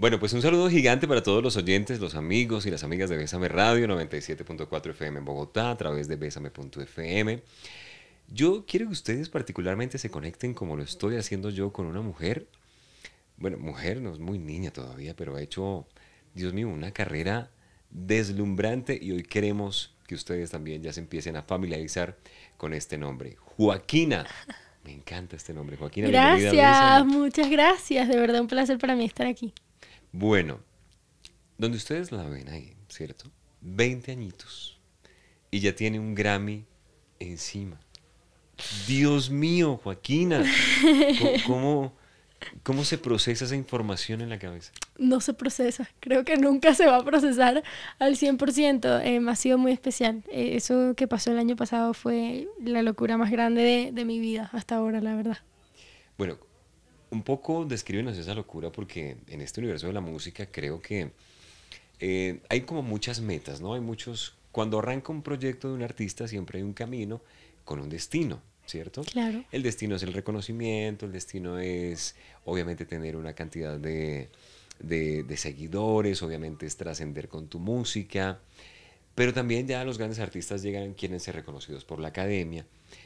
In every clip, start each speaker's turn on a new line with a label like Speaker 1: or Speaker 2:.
Speaker 1: Bueno, pues un saludo gigante para todos los oyentes, los amigos y las amigas de Bésame Radio 97.4 FM en Bogotá a través de bésame.fm. Yo quiero que ustedes particularmente se conecten como lo estoy haciendo yo con una mujer. Bueno, mujer no es muy niña todavía, pero ha hecho, Dios mío, una carrera deslumbrante y hoy queremos que ustedes también ya se empiecen a familiarizar con este nombre. Joaquina. Me encanta este nombre, Joaquina. Gracias,
Speaker 2: muchas gracias. De verdad, un placer para mí estar aquí.
Speaker 1: Bueno, donde ustedes la ven ahí, ¿cierto? 20 añitos y ya tiene un Grammy encima. Dios mío, Joaquina, ¿cómo, cómo se procesa esa información en la cabeza?
Speaker 2: No se procesa, creo que nunca se va a procesar al 100%, eh, em, ha sido muy especial. Eh, eso que pasó el año pasado fue la locura más grande de, de mi vida hasta ahora, la verdad.
Speaker 1: Bueno, un poco descríbenos esa locura porque en este universo de la música creo que eh, hay como muchas metas, ¿no? Hay muchos... Cuando arranca un proyecto de un artista siempre hay un camino con un destino, ¿cierto? Claro. El destino es el reconocimiento, el destino es obviamente tener una cantidad de, seguidores, obviamente es trascender con tu música, pero también ya los grandes artistas llegan, quieren ser reconocidos por la academia,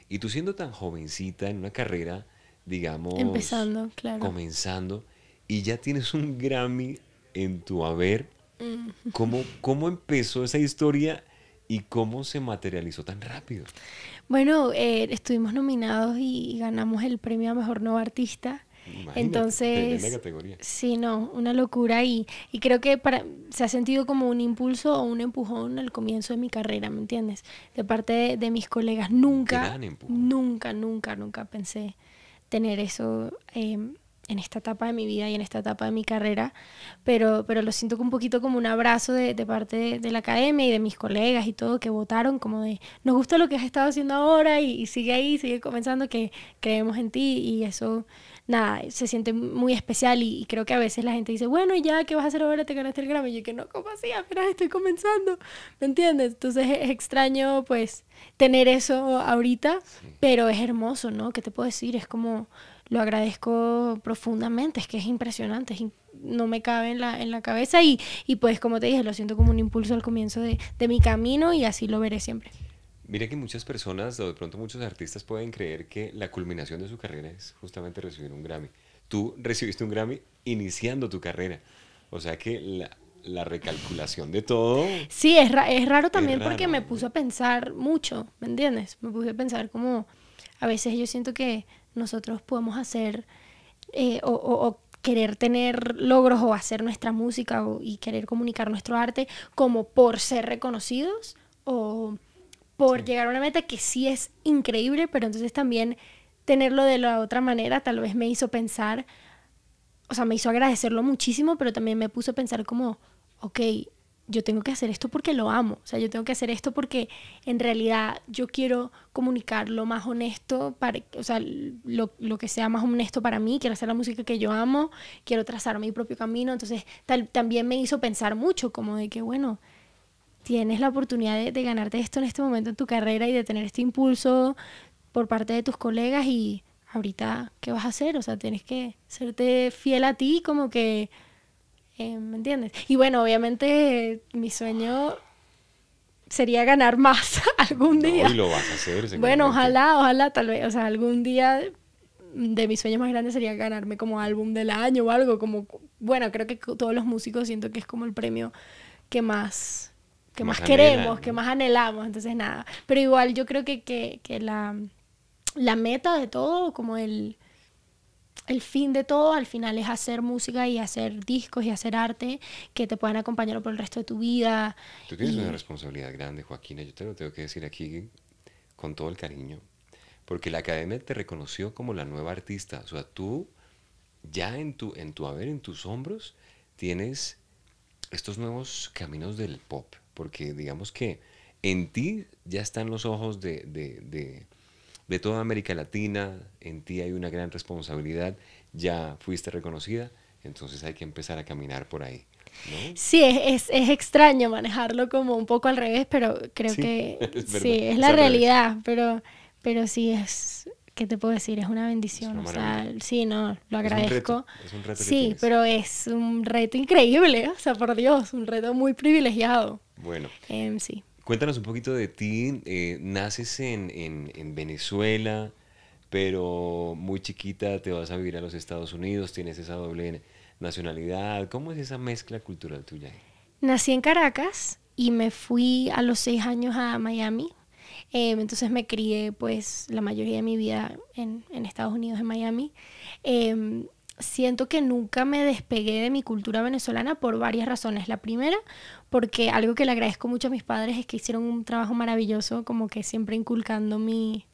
Speaker 1: y tú siendo tan jovencita en una carrera digamos, empezando, claro. comenzando, y ya tienes un Grammy en tu haber, mm. ¿cómo, cómo empezó esa historia? ¿Y cómo se materializó tan rápido?
Speaker 2: Bueno, eh, estuvimos nominados y ganamos el premio a Mejor Nuevo Artista. Entonces, categoría. sí, no, una locura y, y creo que para, se ha sentido como un impulso o un empujón al comienzo de mi carrera, ¿me entiendes? De parte de mis colegas, nunca, nunca, nunca, nunca pensé tener eso em, en esta etapa de mi vida y en esta etapa de mi carrera, pero, pero lo siento un poquito como un abrazo de, parte de, la academia y de mis colegas y todo que votaron como de, nos gusta lo que has estado haciendo ahora y, y sigue ahí, sigue comenzando, que creemos en ti y eso nada, se siente muy especial y, creo que a veces la gente dice, bueno, ¿y ya, ¿qué vas a hacer ahora? Te ganaste el Grammy. Y yo que no, ¿cómo así? Apenas estoy comenzando, ¿me entiendes? Entonces es extraño pues tener eso ahorita, pero es hermoso, ¿no? ¿Qué te puedo decir? Es como, lo agradezco profundamente, es que es impresionante, no me cabe en la, en la cabeza y, y, pues como te dije, lo siento como un impulso al comienzo de, de mi camino y así lo veré siempre.
Speaker 1: Mira que muchas personas, o de pronto muchos artistas, pueden creer que la culminación de su carrera es justamente recibir un Grammy. Tú recibiste un Grammy iniciando tu carrera. O sea que la, recalculación de todo.
Speaker 2: Sí, es, es raro también porque me puso a pensar mucho, ¿me entiendes? Me puse a pensar como a veces yo siento que nosotros podemos hacer eh, o, querer tener logros o hacer nuestra música y querer comunicar nuestro arte como por ser reconocidos o por llegar a una meta que sí es increíble, pero entonces también tenerlo de la otra manera tal vez me hizo pensar, o sea, me hizo agradecerlo muchísimo, pero también me puso a pensar como, ok, yo tengo que hacer esto porque lo amo, o sea, yo tengo que hacer esto porque en realidad yo quiero comunicar lo más honesto, para, o sea, lo, lo que sea más honesto para mí, quiero hacer la música que yo amo, quiero trazar mi propio camino, entonces también me hizo pensar mucho como de que, bueno, tienes la oportunidad de, ganarte esto en este momento en tu carrera y de tener este impulso por parte de tus colegas y ahorita, ¿qué vas a hacer? O sea, tienes que serte fiel a ti, como que, eh, ¿me entiendes? Y bueno, obviamente mi sueño sería ganar más algún día. No, lo vas
Speaker 1: a hacer. Bueno, ojalá,
Speaker 2: ojalá, tal vez, o sea, algún día de mis sueños más grandes sería ganarme como álbum del año o algo, como, bueno, creo que todos los músicos siento que es como el premio que más que más, queremos, que más anhelamos, entonces nada. Pero igual yo creo que, que, la, meta de todo, como el, el fin de todo, al final es hacer música y hacer discos y hacer arte que te puedan acompañar por el resto de tu vida.
Speaker 1: Tú tienes una responsabilidad grande, Joaquina, yo te lo tengo que decir aquí con todo el cariño, porque la academia te reconoció como la nueva artista, o sea, tú ya en tu, en tu haber, en tus hombros, tienes estos nuevos caminos del pop porque digamos que en ti ya están los ojos de, toda América Latina, en ti hay una gran responsabilidad, ya fuiste reconocida, entonces hay que empezar a caminar por ahí.
Speaker 2: Sí, es, extraño manejarlo como un poco al revés, pero creo que es sí, es la realidad, pero, pero sí es, ¿qué te puedo decir? Es una bendición, sí, no, lo agradezco. Es un reto, un sí, pero es un reto increíble, o sea, por Dios, un reto muy privilegiado. Bueno. Em, sí.
Speaker 1: Cuéntanos un poquito de ti. Eh, naces en, Venezuela, pero muy chiquita te vas a vivir a los Estados Unidos, tienes esa doble nacionalidad. ¿Cómo es esa mezcla cultural tuya?
Speaker 2: Nací en Caracas y me fui a los seis años a Miami. Em, entonces me crié pues la mayoría de mi vida en, Estados Unidos, en Miami. Em, siento que nunca me despegué de mi cultura venezolana por varias razones. La primera, porque algo que le agradezco mucho a mis padres es que hicieron un trabajo maravilloso, como que siempre inculcando mi,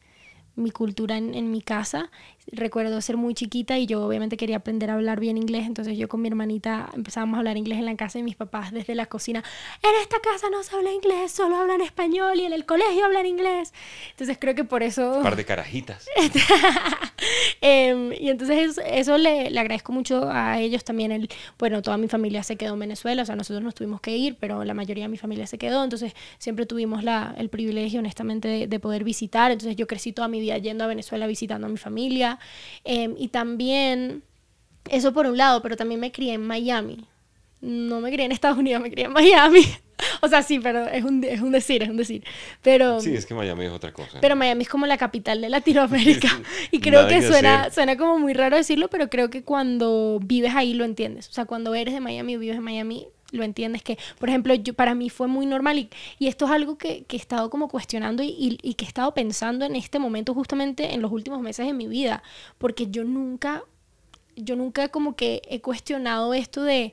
Speaker 2: mi cultura en, en mi casa recuerdo ser muy chiquita y yo obviamente quería aprender a hablar bien inglés, entonces yo con mi hermanita empezábamos a hablar inglés en la casa y mis papás desde la cocina. En esta casa no se habla inglés, solo hablan español y en el colegio hablan inglés. Entonces creo que por eso... Un par de
Speaker 1: carajitas.
Speaker 2: Em, y entonces eso, le, le, agradezco mucho a ellos también. El, bueno, toda mi familia se quedó en Venezuela, o sea, nosotros nos tuvimos que ir, pero la mayoría de mi familia se quedó, entonces siempre tuvimos la, el privilegio, honestamente, de, de poder visitar. Entonces yo crecí toda mi vida yendo a Venezuela visitando a mi familia. Em, y también, eso por un lado, pero también me crié en Miami. No me crié en Estados Unidos, me crié en Miami. o sea, sí, pero es un, es un decir, es un decir. Pero, sí, es
Speaker 1: que Miami es otra cosa. Pero
Speaker 2: Miami es como la capital de Latinoamérica. y creo que, suena, suena como muy raro decirlo, pero creo que cuando vives ahí lo entiendes. O sea, cuando eres de Miami o vives en Miami, ¿Lo entiendes? Que, por ejemplo, yo, para mí fue muy normal y, esto es algo que, he estado como cuestionando y, que he estado pensando en este momento justamente en los últimos meses de mi vida, porque yo nunca, yo nunca como que he cuestionado esto de,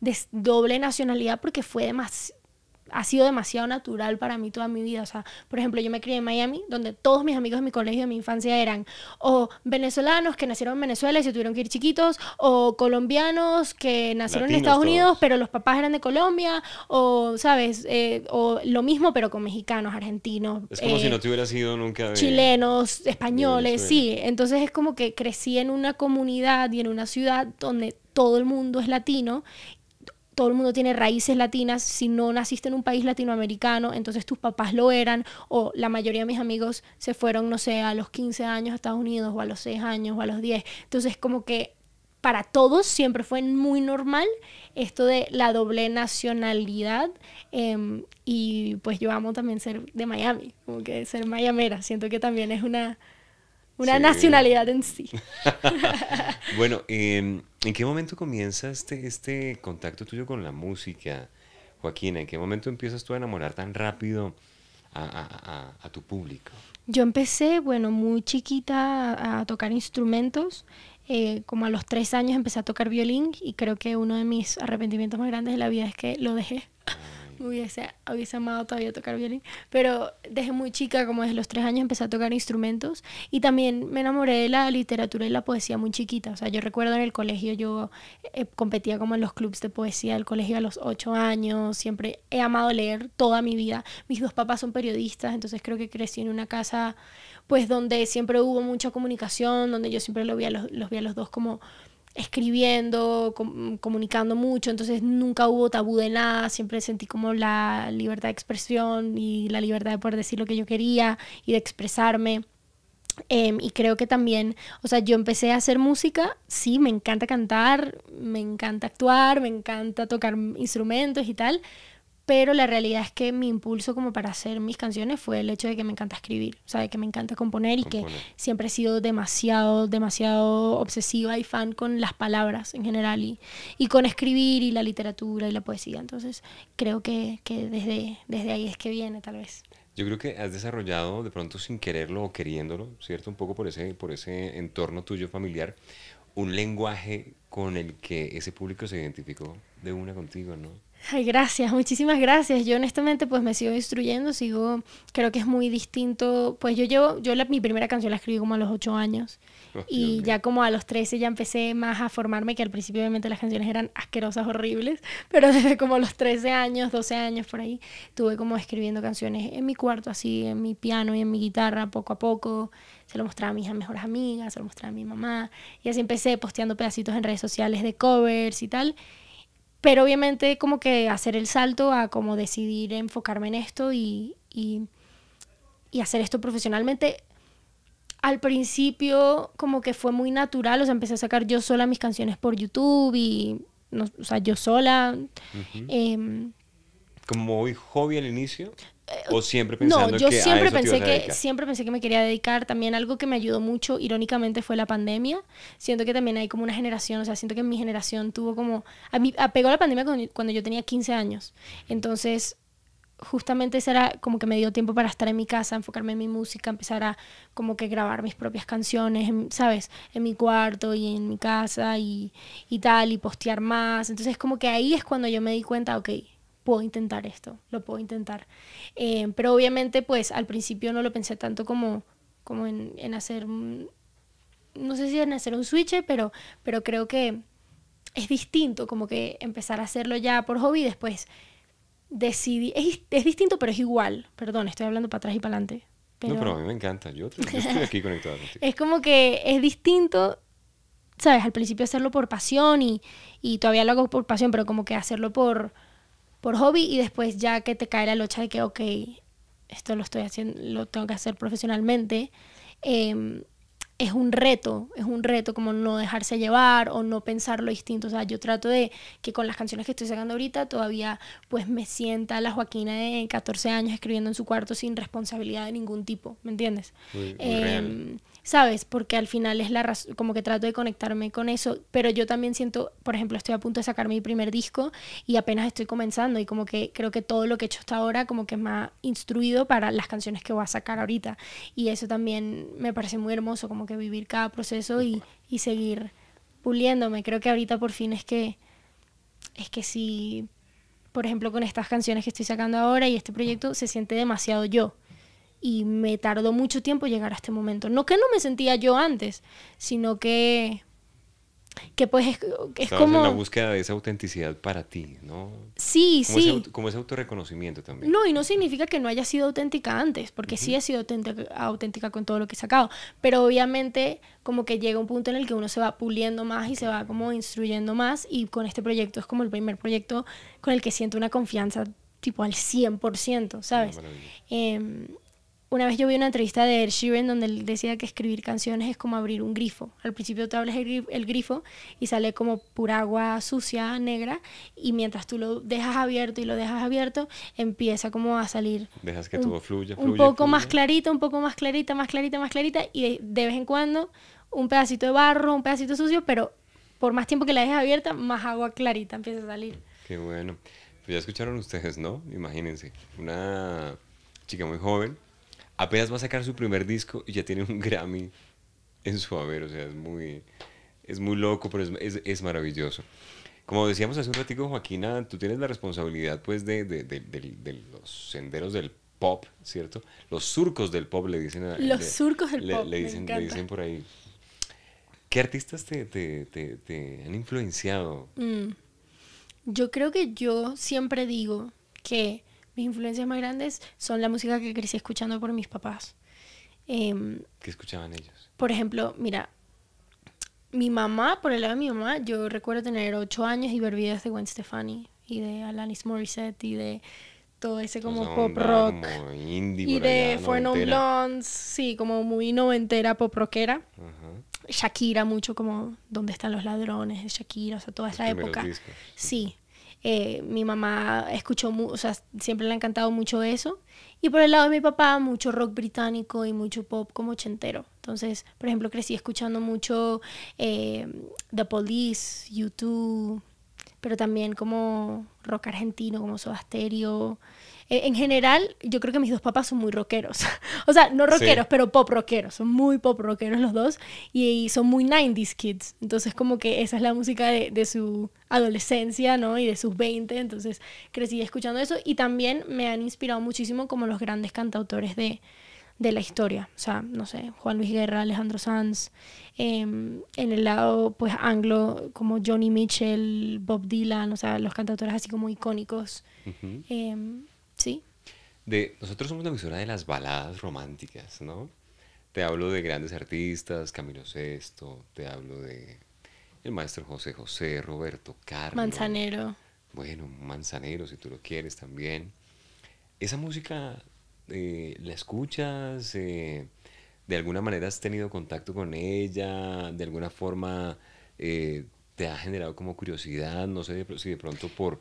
Speaker 2: de doble nacionalidad porque fue demasiado ha sido demasiado natural para mí toda mi vida. O sea, por ejemplo, yo me crié en Miami, donde todos mis amigos de mi colegio de mi infancia eran o venezolanos que nacieron en Venezuela y se tuvieron que ir chiquitos, o colombianos que nacieron en Estados Unidos, pero los papás eran de Colombia, o, ¿sabes? Eh, o lo mismo, pero con mexicanos, argentinos. Es como si eh, no te
Speaker 1: hubieras ido nunca.
Speaker 2: chilenos, españoles, sí. Entonces es como que crecí en una comunidad y en una ciudad donde todo el mundo es latino todo el mundo tiene raíces latinas, si no naciste en un país latinoamericano, entonces tus papás lo eran, o la mayoría de mis amigos se fueron, no sé, a los 15 años a Estados Unidos, o a los 6 años, o a los 10. Entonces, como que para todos siempre fue muy normal esto de la doble nacionalidad. Em, y pues yo amo también ser de Miami, como que ser mayamera, siento que también es una una nacionalidad en sí.
Speaker 1: bueno, em, ¿en qué momento comienza este, este contacto tuyo con la música, Joaquina? ¿En qué momento empiezas tú a enamorar tan rápido a, tu público?
Speaker 2: Yo empecé, bueno, muy chiquita a tocar instrumentos. Eh, como a los tres años empecé a tocar violín y creo que uno de mis arrepentimientos más grandes de la vida es que lo dejé. Ah hubiese, amado todavía tocar violín. Pero desde muy chica, como desde los tres años, empecé a tocar instrumentos. Y también me enamoré de la literatura y la poesía muy chiquita. O sea, yo recuerdo en el colegio, yo eh, competía como en los clubs de poesía del colegio a los ocho años. Siempre he amado leer toda mi vida. Mis dos papás son periodistas, entonces creo que crecí en una casa pues donde siempre hubo mucha comunicación, donde yo siempre lo vi los, los vi a los dos como escribiendo, comunicando mucho, entonces nunca hubo tabú de nada, siempre sentí como la libertad de expresión y la libertad de poder decir lo que yo quería y de expresarme. Em, y creo que también, o sea, yo empecé a hacer música, sí, me encanta cantar, me encanta actuar, me encanta tocar instrumentos y tal, pero la realidad es que mi impulso como para hacer mis canciones fue el hecho de que me encanta escribir, o sea, de que me encanta componer y que siempre he sido demasiado, demasiado obsesiva y fan con las palabras en general y, y con escribir y la literatura y la poesía. Entonces, creo que, desde, desde ahí es que viene tal vez.
Speaker 1: Yo creo que has desarrollado de pronto sin quererlo o queriéndolo, ¿cierto? Un poco por ese, por ese entorno tuyo familiar, un lenguaje con el que ese público se identificó de una contigo, ¿no?
Speaker 2: Ay, gracias, muchísimas gracias. Yo honestamente pues me sigo instruyendo, sigo, creo que es muy distinto. Pues yo llevo, yo mi primera canción la escribí como a los 8 años
Speaker 1: oh, y ya
Speaker 2: como a los 13 ya empecé más a formarme, que al principio obviamente las canciones eran asquerosas, horribles, pero desde como los 13 años, 12 años por ahí, tuve como escribiendo canciones en mi cuarto, así, en mi piano y en mi guitarra, poco a poco. Se lo mostraba a mis mejores amigas, se lo mostraba a mi mamá y así empecé posteando pedacitos en redes sociales de covers y tal pero obviamente como que hacer el salto a como decidir enfocarme en esto y, hacer esto profesionalmente al principio como que fue muy natural, o sea, empecé a sacar yo sola mis canciones por YouTube y, o sea, yo sola. Em,
Speaker 1: ¿Como hoy hobby al inicio? o siempre pensando no, yo ah, siempre pensé que siempre
Speaker 2: pensé que me quería dedicar también algo que me ayudó mucho irónicamente fue la pandemia siento que también hay como una generación o sea siento que mi generación tuvo como a mí apegó a la pandemia cuando, yo tenía 15 años entonces justamente será era como que me dio tiempo para estar en mi casa, enfocarme en mi música, empezar a como que grabar mis propias canciones, ¿sabes? En mi cuarto y en mi casa y, y, tal, y postear más. Entonces como que ahí es cuando yo me di cuenta, ok, puedo intentar esto, lo puedo intentar. Eh, pero obviamente, pues al principio no lo pensé tanto como, como en, en hacer, no sé si en hacer un switch, pero, pero creo que es distinto como que empezar a hacerlo ya por hobby y después decidí, es, distinto pero es igual, perdón, estoy hablando para atrás y para adelante. No, pero a mí
Speaker 1: me encanta, yo, estoy aquí conectado
Speaker 2: Es como que es distinto ¿sabes? Al principio hacerlo por pasión y, y, todavía lo hago por pasión, pero como que hacerlo por, por hobby y después ya que te cae la locha de que, ok, esto lo estoy haciendo, lo tengo que hacer profesionalmente, em, es un reto, es un reto como no dejarse llevar o no pensar lo distinto. O sea, yo trato de que con las canciones que estoy sacando ahorita todavía pues me sienta la Joaquina de 14 años escribiendo en su cuarto sin responsabilidad de ningún tipo, ¿me entiendes? Em, ¿sabes? Porque al final es la como que trato de conectarme con eso, pero yo también siento, por ejemplo, estoy a punto de sacar mi primer disco y apenas estoy comenzando y como que creo que todo lo que he hecho hasta ahora como que me ha instruido para las canciones que voy a sacar ahorita y eso también me parece muy hermoso, como que vivir cada proceso y, y seguir puliéndome. Creo que ahorita por fin es que es que si por ejemplo, con estas canciones que estoy sacando ahora y este proyecto, se siente demasiado yo y me tardó mucho tiempo llegar a este momento. No que no me sentía yo antes, sino que que pues es, es como... en la
Speaker 1: búsqueda de esa autenticidad para ti, ¿no? Sí, sí. como ese autorreconocimiento también.
Speaker 2: No, y no significa que no haya sido auténtica antes, porque sí he sido auténtica, con todo lo que he sacado, pero obviamente como que llega un punto en el que uno se va puliendo más y se va como instruyendo más y con este proyecto es como el primer proyecto con el que siento una confianza tipo al 100%, ¿sabes? Una vez yo vi una entrevista de Ed Sheeran donde él decía que escribir canciones es como abrir un grifo. Al principio tú abres el, grifo y sale como pura agua sucia, negra, y mientras tú lo dejas abierto y lo dejas abierto, empieza como a salir.
Speaker 1: Dejas que todo fluya, fluya. Un poco más
Speaker 2: clarito, un poco más clarita, más clarita, más clarita, y de, vez en cuando un pedacito de barro, un pedacito sucio, pero por más tiempo que la dejes abierta, más agua clarita empieza a salir.
Speaker 1: Qué bueno. Pues ya escucharon ustedes, ¿no? Imagínense, una chica muy joven apenas va a sacar su primer disco y ya tiene un Grammy en su haber, o sea, es muy, loco, pero es, maravilloso. Como decíamos hace un ratito, Joaquina, tú tienes la responsabilidad pues de, de, los senderos del pop, ¿cierto? Los surcos del pop le dicen a, Los surcos del pop. Le dicen, por ahí. ¿Qué artistas te, han influenciado?
Speaker 2: Mm. Yo creo que yo siempre digo que mis influencias más grandes son la música que crecí escuchando por mis papás. Em,
Speaker 1: ¿Qué escuchaban ellos?
Speaker 2: Por ejemplo, mira, mi mamá, por el lado de mi mamá, yo recuerdo tener ocho años y ver videos de Gwen Stefani y de Alanis Morissette y de todo ese como pop rock
Speaker 1: y de Four No Blondes,
Speaker 2: sí, como muy noventera pop rockera. Shakira mucho como ¿Dónde están los ladrones? de Shakira, o sea, toda esa época. Sí, eh, mi mamá escuchó, o sea, siempre le ha encantado mucho eso. Y por el lado de mi papá, mucho rock británico y mucho pop como ochentero. Entonces, por ejemplo, crecí escuchando mucho eh, The Police, YouTube, pero también como rock argentino, como Soda eh, en general, yo creo que mis dos papás son muy rockeros. o sea, no rockeros, pero pop rockeros. Son muy pop rockeros los dos y, son muy 90s kids. Entonces, como que esa es la música de, su adolescencia, ¿no? Y de sus 20. Entonces, crecí escuchando eso y también me han inspirado muchísimo como los grandes cantautores de, de la historia. O sea, no sé, Juan Luis Guerra, Alejandro Sanz, em, en el lado pues anglo como Johnny Mitchell, Bob Dylan, o sea, los cantautores así como icónicos.
Speaker 1: De, nosotros somos la emisora de las baladas románticas, ¿no? Te hablo de grandes artistas, Camilo Sesto, te hablo de el maestro José José, Roberto Carlos. Manzanero. Bueno, Manzanero, si tú lo quieres también. Esa música, eh, ¿la escuchas? Eh, ¿De alguna manera has tenido contacto con ella? ¿De alguna forma eh, te ha generado como curiosidad? No sé si de pronto por,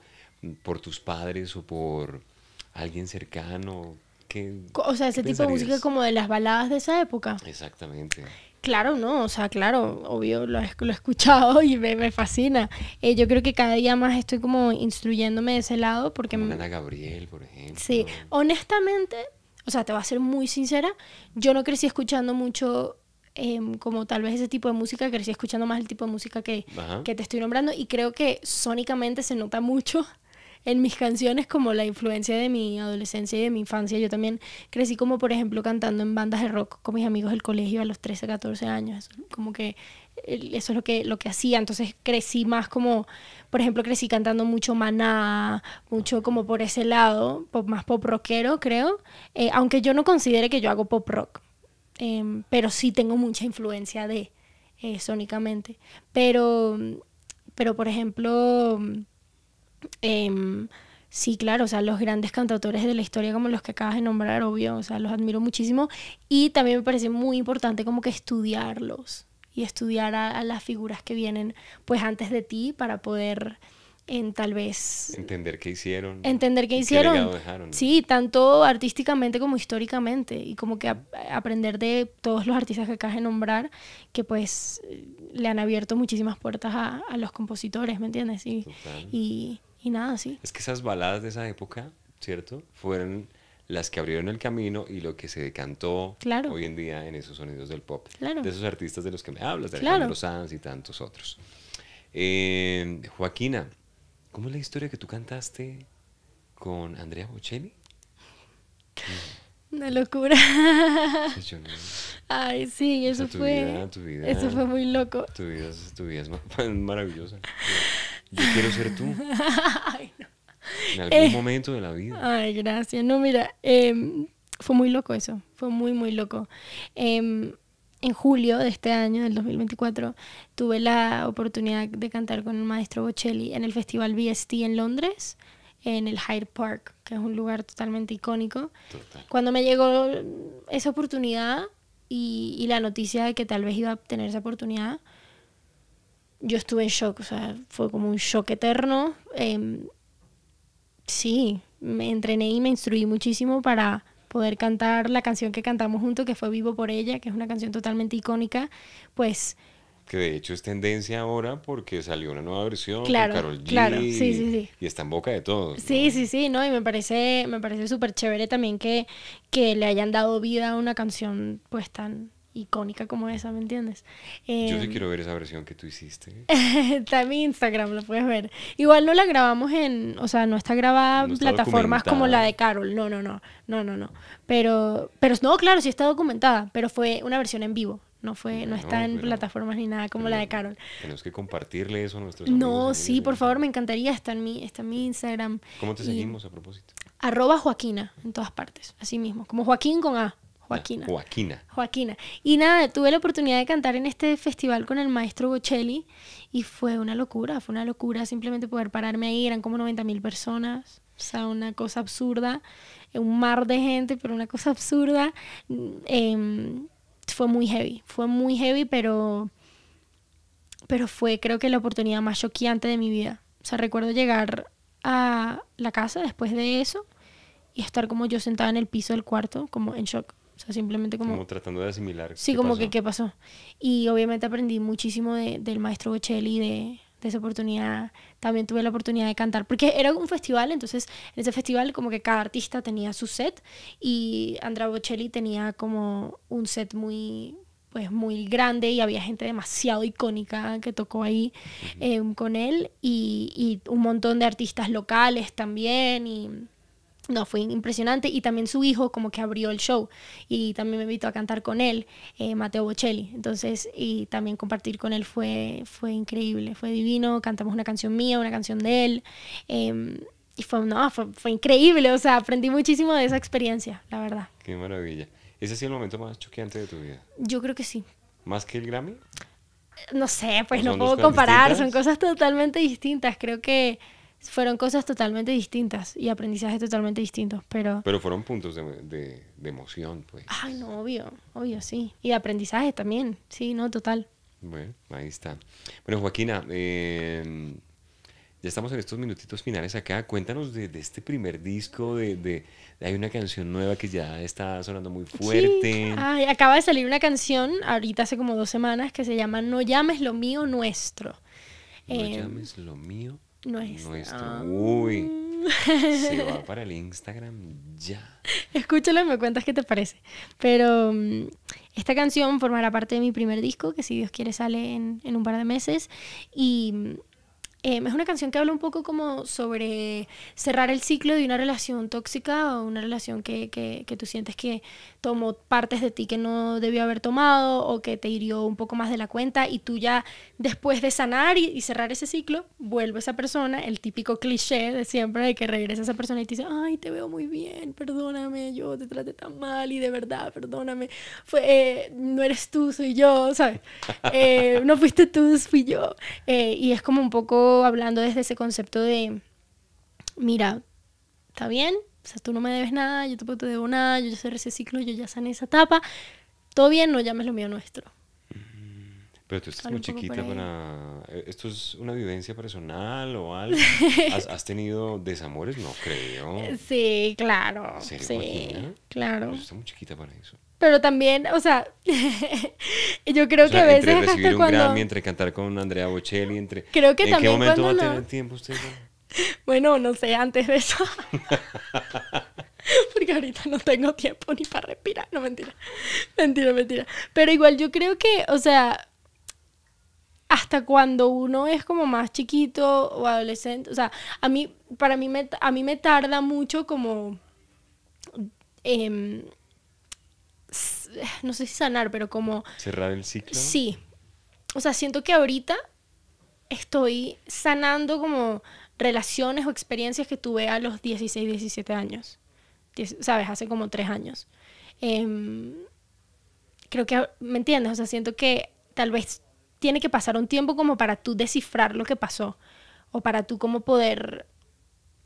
Speaker 1: por tus padres o por alguien cercano. ¿Qué, o sea, ese tipo de música como
Speaker 2: de las baladas de esa época.
Speaker 1: Exactamente.
Speaker 2: Claro, no, o sea, claro, obvio, lo, lo he escuchado y me, me fascina. Eh, yo creo que cada día más estoy como instruyéndome de ese lado porque... Como Ana Gabriel, por ejemplo. Sí, honestamente, o sea, te voy a ser muy sincera, yo no crecí escuchando mucho em, como tal vez ese tipo de música, crecí escuchando más el tipo de música que, que te estoy nombrando y creo que sónicamente se nota mucho en mis canciones como la influencia de mi adolescencia y de mi infancia. Yo también crecí como, por ejemplo, cantando en bandas de rock con mis amigos del colegio a los 13, 14 años. como que eso es lo que, lo que hacía. Entonces crecí más como, por ejemplo, crecí cantando mucho maná, mucho como por ese lado, más pop rockero, creo. Eh, aunque yo no considere que yo hago pop rock, em, pero sí tengo mucha influencia de eh, sónicamente. Pero, pero, por ejemplo Em, sí, claro, o sea, los grandes cantautores de la historia como los que acabas de nombrar, obvio, o sea, los admiro muchísimo y también me parece muy importante como que estudiarlos y estudiar a, las figuras que vienen pues antes de ti para poder en tal vez
Speaker 1: entender qué hicieron entender qué hicieron sí
Speaker 2: tanto artísticamente como históricamente y como que aprender de todos los artistas que acabas de nombrar que pues le han abierto muchísimas puertas a, los compositores me entiendes y y nada, sí.
Speaker 1: Es que esas baladas de esa época, ¿cierto? Fueron las que abrieron el camino y lo que se decantó hoy en día en esos sonidos del pop. De esos artistas de los que me hablas, de los Sanz y tantos otros. Eh, Joaquina, ¿cómo es la historia que tú cantaste con Andrea Bocelli?
Speaker 2: Una locura. Pues Ay, sí, eso fue. eso fue muy loco.
Speaker 1: tu vida es maravillosa. Yo quiero ser tú. En algún eh, momento de la vida.
Speaker 2: Ay, gracias. No, mira, em, fue muy loco eso. Fue muy, muy loco. Em, en julio de este año, del 2024, tuve la oportunidad de cantar con el maestro Bocelli en el festival BST en Londres, en el Hyde Park, que es un lugar totalmente icónico. Total. Cuando me llegó esa oportunidad y, y, la noticia de que tal vez iba a tener esa oportunidad, yo estuve en shock, o sea, fue como un shock eterno. Em, sí, me entrené y me instruí muchísimo para poder cantar la canción que cantamos juntos, que fue Vivo por ella, que es una canción totalmente icónica, pues...
Speaker 1: Que de hecho es tendencia ahora porque salió una nueva versión claro, Carol Karol G. Claro, sí, sí, sí. Y está en boca de todos.
Speaker 2: Sí, sí, sí, ¿no? Y me parece, me parece súper chévere también que, que le hayan dado vida a una canción pues tan, icónica como esa, ¿me entiendes? Yo sí em, quiero
Speaker 1: ver esa versión que tú hiciste.
Speaker 2: está en mi Instagram, lo puedes ver. Igual no la grabamos en, o sea, no está grabada en plataformas como la de Carol, no, no, no, no, no, no. Pero, pero no, claro, sí está documentada, pero fue una versión en vivo. No, fue, no, está en plataformas ni nada como la de Carol.
Speaker 1: Tenemos que compartirle eso a nuestros amigos. No, sí, por
Speaker 2: favor, me encantaría. Está en mi, está mi Instagram. ¿Cómo te seguimos a propósito? Arroba Joaquina en todas partes, así mismo. Como Joaquín con A.
Speaker 1: Joaquina. Joaquina.
Speaker 2: Joaquina. Y nada, tuve la oportunidad de cantar en este festival con el maestro Bocelli y fue una locura, fue una locura simplemente poder pararme ahí, eran como 90 mil personas, o sea, una cosa absurda, eh, un mar de gente, pero una cosa absurda. Mm, em, fue muy heavy, fue muy heavy, pero, pero fue creo que la oportunidad más choqueante de mi vida. O sea, recuerdo llegar a la casa después de eso y estar como yo sentada en el piso del cuarto, como en shock simplemente como... Como
Speaker 1: tratando de asimilar. Sí, como que qué pasó.
Speaker 2: Y obviamente aprendí muchísimo del maestro Bocelli, de, esa oportunidad. También tuve la oportunidad de cantar, porque era un festival, entonces en ese festival como que cada artista tenía su set y Andrea Bocelli tenía como un set muy pues muy grande y había gente demasiado icónica que tocó ahí em, con él y, y un montón de artistas locales también y no, fue impresionante. Y también su hijo como que abrió el show y también me invitó a cantar con él, eh, Mateo Bocelli. Entonces, y también compartir con él fue, fue increíble, fue divino. Cantamos una canción mía, una canción de él. Em, y fue, no, fue, increíble, o sea, aprendí muchísimo de esa experiencia, la verdad.
Speaker 1: Qué maravilla. ¿Ese ha sido el momento más choqueante de tu vida?
Speaker 2: Yo creo que sí.
Speaker 1: ¿Más que el Grammy?
Speaker 2: No sé, pues no puedo comparar, son cosas totalmente distintas. Creo que fueron cosas totalmente distintas y aprendizajes totalmente distintos, pero...
Speaker 1: Pero fueron puntos de, emoción, pues.
Speaker 2: Ay, no, obvio, obvio, sí. Y aprendizaje también, sí, no, total.
Speaker 1: Bueno, ahí está. Bueno, Joaquina, em, ya estamos en estos minutitos finales acá. Cuéntanos de, este primer disco, de, Hay una canción nueva que ya está sonando muy fuerte. Sí. Ay,
Speaker 2: acaba de salir una canción, ahorita hace como dos semanas, que se llama No llames lo mío nuestro. No em,
Speaker 1: llames lo mío no es. Uy. Mm.
Speaker 2: Se va
Speaker 1: para el Instagram ya.
Speaker 2: Escúchalo y me cuentas qué te parece. Pero mm, esta canción formará parte de mi primer disco, que si Dios quiere sale en un par de meses. Y mm, Em, es una canción que habla un poco como sobre cerrar el ciclo de una relación tóxica o una relación que, que, que, tú sientes que tomó partes de ti que no debió haber tomado o que te hirió un poco más de la cuenta y tú ya después de sanar y, cerrar ese ciclo, vuelve esa persona, el típico cliché de siempre de que regresa esa persona y te dice, ay, te veo muy bien, perdóname, yo te traté tan mal y de verdad, perdóname, Fue, eh, no eres tú, soy yo, ¿sabes? Eh, no fuiste tú, fui yo. Eh, y es como un poco hablando desde ese concepto de, mira, está bien, o sea, tú no me debes nada, yo tampoco te debo nada, yo ya cerré ese ciclo, yo ya sané esa etapa, todo bien, no llames lo mío nuestro.
Speaker 1: Pero tú estás muy chiquita para... Eh, ¿Esto es una vivencia personal o algo? ¿Has, tenido desamores? No creo.
Speaker 2: Sí, claro. sí, claro. Pero
Speaker 1: muy chiquita para eso.
Speaker 2: Pero también, o sea, yo creo que a veces entre recibir un Grammy, entre
Speaker 1: cantar con Andrea Bocelli, entre... Creo que ¿En también qué momento va a tener tiempo usted?
Speaker 2: Bueno, no sé, antes de eso. Porque ahorita no tengo tiempo ni para respirar, no mentira. Mentira, mentira. Pero igual yo creo que, o sea, hasta cuando uno es como más chiquito o adolescente. O sea, a mí, para mí, me, a mí me tarda mucho como... Em, no sé si sanar, pero como...
Speaker 1: Cerrar el ciclo.
Speaker 2: Sí. O sea, siento que ahorita estoy sanando como relaciones o experiencias que tuve a los 16, 17 años. ¿Sabes? Hace como tres años. Em, creo que, ¿me entiendes? O sea, siento que tal vez tiene que pasar un tiempo como para tú descifrar lo que pasó o para tú como poder...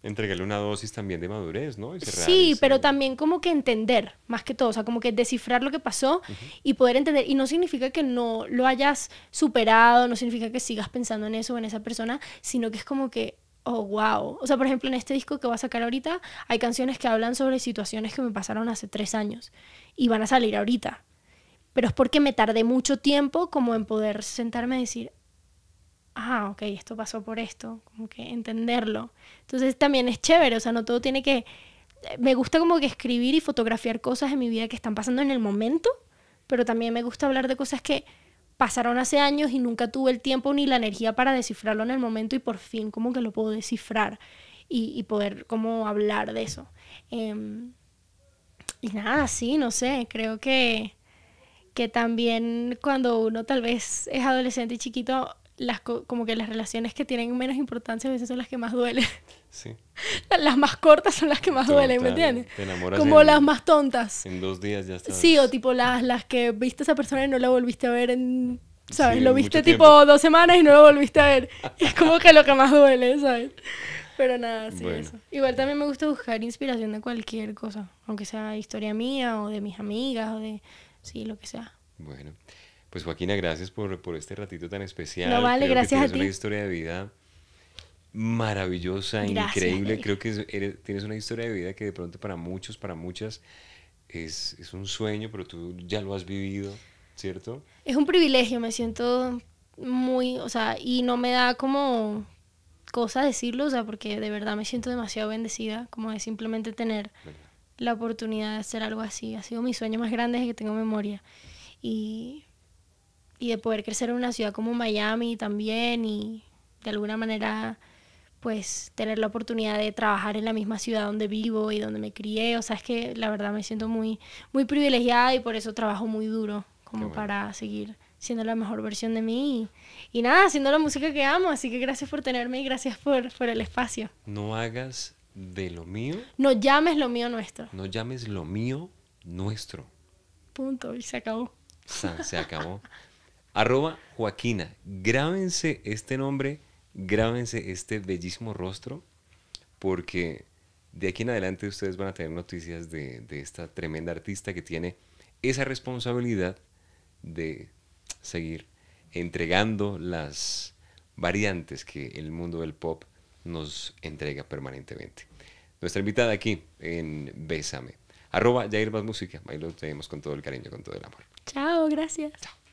Speaker 1: Entregarle una dosis también de madurez, ¿no? sí,
Speaker 2: pero también como que entender, más que todo, o sea, como que descifrar lo que pasó y poder entender. Y no significa que no lo hayas superado, no significa que sigas pensando en eso o en esa persona, sino que es como que oh, wow. O sea, por ejemplo, en este disco que va a sacar ahorita, hay canciones que hablan sobre situaciones que me pasaron hace tres años y van a salir ahorita pero es porque me tardé mucho tiempo como en poder sentarme a decir, ah, ok, esto pasó por esto, como que entenderlo. Entonces también es chévere, o sea, no todo tiene que... Eh, me gusta como que escribir y fotografiar cosas en mi vida que están pasando en el momento, pero también me gusta hablar de cosas que pasaron hace años y nunca tuve el tiempo ni la energía para descifrarlo en el momento y por fin como que lo puedo descifrar y, poder como hablar de eso. Em, y nada, sí, no sé, creo que que también cuando uno tal vez es adolescente y chiquito, las como que las relaciones que tienen menos importancia a veces son las que más duelen. Sí. Las más cortas son las que más duelen, ¿me entiendes?
Speaker 1: como las más tontas. En dos días ya está Sí, o
Speaker 2: tipo las, las que viste a esa persona y no la volviste a ver en... ¿Sabes? lo viste tipo dos semanas y no lo volviste a ver. es como que lo que más duele, ¿sabes? Pero nada, sí, eso. Igual también me gusta buscar inspiración de cualquier cosa, aunque sea historia mía o de mis amigas o de sí, lo que sea.
Speaker 1: Bueno, pues Joaquina, gracias por, este ratito tan especial. No vale, gracias a ti. una historia de vida maravillosa, increíble. Creo que tienes una historia de vida que de pronto para muchos, para muchas, es, un sueño, pero tú ya lo has vivido, ¿cierto?
Speaker 2: Es un privilegio, me siento muy, o sea, y no me da como cosa decirlo, o sea, porque de verdad me siento demasiado bendecida, como de simplemente tener la oportunidad de hacer algo así. Ha sido mi sueño más grande desde que tengo memoria. Y, y de poder crecer en una ciudad como Miami también y de alguna manera pues tener la oportunidad de trabajar en la misma ciudad donde vivo y donde me crié. O sea, es que la verdad me siento muy, muy privilegiada y por eso trabajo muy duro como para seguir siendo la mejor versión de mí y, nada, haciendo la música que amo. Así que gracias por tenerme y gracias por, por el espacio.
Speaker 1: No hagas de lo mío.
Speaker 2: No llames lo mío nuestro.
Speaker 1: No llames lo mío nuestro.
Speaker 2: Punto, y se acabó.
Speaker 1: se acabó. Arroba Joaquina, grábense este nombre, grábense este bellísimo rostro, porque de aquí en adelante ustedes van a tener noticias de esta tremenda artista que tiene esa responsabilidad de seguir entregando las variantes que el mundo del pop nos entrega permanentemente. Nuestra invitada aquí en Bésame. Arroba Jair Música. Ahí lo tenemos con todo el cariño, con todo el amor. Chao, gracias. Chao.